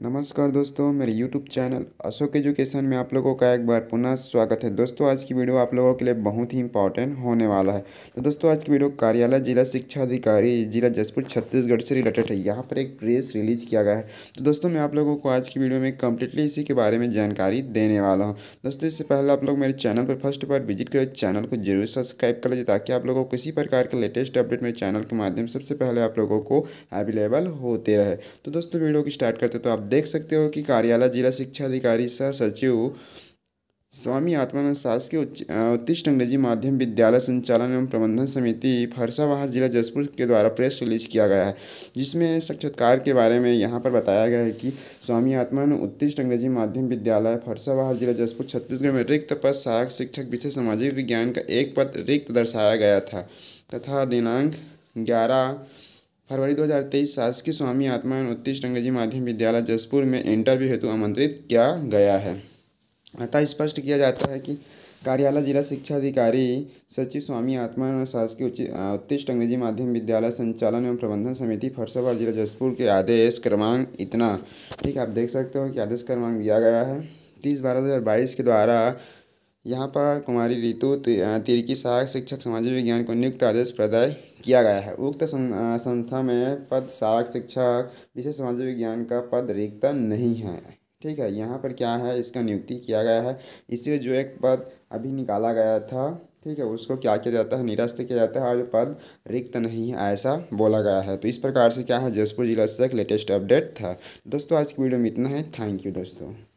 नमस्कार दोस्तों मेरे YouTube चैनल अशोक एजुकेशन में आप लोगों का एक बार पुनः स्वागत है दोस्तों आज की वीडियो आप लोगों के लिए बहुत ही इंपॉर्टेंट होने वाला है तो दोस्तों आज की वीडियो कार्यालय जिला शिक्षा अधिकारी जिला जसपुर छत्तीसगढ़ से रिलेटेड है यहाँ पर एक प्रेस रिलीज किया गया है तो दोस्तों मैं आप लोगों को आज की वीडियो में कम्प्लीटली इसी के बारे में जानकारी देने वाला हूँ दोस्तों इससे पहले आप लोग मेरे चैनल पर फर्स्ट बार विजिट करें चैनल को जरूर सब्सक्राइब कर लीजिए ताकि आप लोगों को किसी प्रकार के लेटेस्ट अपडेट मेरे चैनल के माध्यम सबसे पहले आप लोगों को अवेलेबल होते रहे तो दोस्तों वीडियो को स्टार्ट करते तो आप देख सकते हो कि कार्यालय जिला शिक्षा अधिकारी सह सचिव स्वामी आत्मानंद सास के उत्तिष्ट अंग्रेजी माध्यम विद्यालय संचालन एवं प्रबंधन समिति फरसावाहर जिला जसपुर के द्वारा प्रेस रिलीज किया गया है जिसमें साक्षात्कार के बारे में यहाँ पर बताया गया है कि स्वामी आत्मानंद उत्तिष्ट अंग्रेजी माध्यम विद्यालय फरसावाहर जिला जसपुर छत्तीसगढ़ में रिक्त पद सहायक शिक्षक विषय सामाजिक विज्ञान का एक पद रिक्त दर्शाया गया था तथा दिनांक ग्यारह फरवरी 2023 शासकीय स्वामी आत्मायन उत्कृष्ट अंग्रेजी माध्यम विद्यालय जसपुर में इंटरव्यू हेतु आमंत्रित किया गया है अतः स्पष्ट किया जाता है कि कार्यालय जिला शिक्षा अधिकारी सचिव स्वामी आत्मायन और शासकीय उच्च उत्कृष्ट अंग्रेजी माध्यम विद्यालय संचालन एवं प्रबंधन समिति फरसाबाद जिला जसपुर के आदेश क्रमांक इतना ठीक आप देख सकते हो कि आदेश क्रमांक दिया गया है तीस बारह दो हज़ार बाईस के द्वारा यहाँ पर कुमारी ऋतु तिरकी सहायक शिक्षक सामाजिक विज्ञान को नियुक्त आदेश प्रदाय किया गया है उक्त संस्था में पद सहायक शिक्षक विशेष समाज विज्ञान का पद रिक्त नहीं है ठीक है यहाँ पर क्या है इसका नियुक्ति किया गया है इसलिए जो एक पद अभी निकाला गया था ठीक है उसको क्या किया जाता है निरस्त किया जाता है और पद रिक्त नहीं है ऐसा बोला गया है तो इस प्रकार से क्या है जसपुर जिला से एक लेटेस्ट अपडेट था दोस्तों आज की वीडियो में इतना है थैंक यू दोस्तों